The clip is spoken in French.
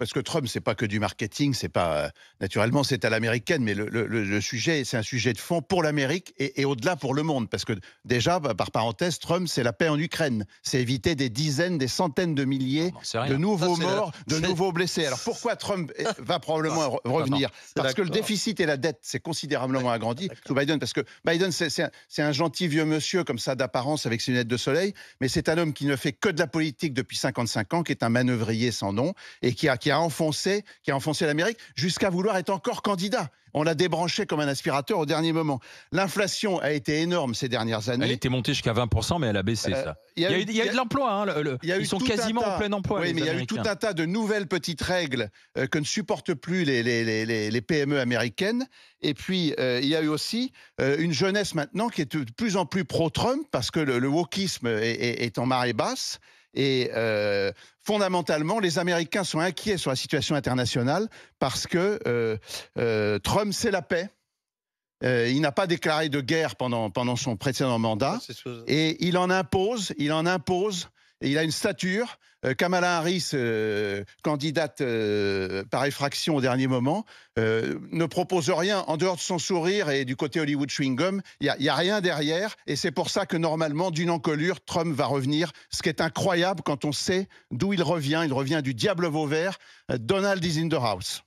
parce que Trump, c'est pas que du marketing, c'est pas euh, naturellement c'est à l'américaine, mais le, sujet, c'est un sujet de fond pour l'Amérique et, au-delà pour le monde, parce que déjà, bah, par parenthèse, Trump, c'est la paix en Ukraine, c'est éviter des dizaines, des centaines de milliers de nouveaux morts, de nouveaux blessés. Alors pourquoi Trump eh, va probablement revenir Parce que le déficit et la dette, c'est considérablement agrandi sous Biden, parce que Biden, c'est un, gentil vieux monsieur comme ça d'apparence avec ses lunettes de soleil, mais c'est un homme qui ne fait que de la politique depuis 55 ans, qui est un manœuvrier sans nom et qui a, qui a enfoncé, qui a enfoncé l'Amérique jusqu'à vouloir être encore candidat. On l'a débranché comme un aspirateur au dernier moment. L'inflation a été énorme ces dernières années. Elle était montée jusqu'à 20%, mais elle a baissé, euh, ça. Il y, y, a eu de l'emploi. Hein, ils sont quasiment en plein emploi. Oui, mais il y a eu tout un tas de nouvelles petites règles euh, que ne supportent plus les, les, PME américaines. Et puis, euh, il y a eu aussi une jeunesse maintenant qui est de plus en plus pro-Trump parce que le, wokisme est en marée basse. Et euh, fondamentalement, les Américains sont inquiets sur la situation internationale parce que euh, euh, Trump, c'est la paix. il n'a pas déclaré de guerre pendant, pendant son précédent mandat. Et il en impose, il en impose il a une stature. Euh, Kamala Harris, euh, candidate euh, par effraction au dernier moment, ne propose rien en dehors de son sourire et du côté Hollywood chewing gum. Il n'y a, a, rien derrière. Et c'est pour ça que normalement, d'une encolure, Trump va revenir. Ce qui est incroyable quand on sait d'où il revient. Il revient du diable Vauvert. Donald is in the house.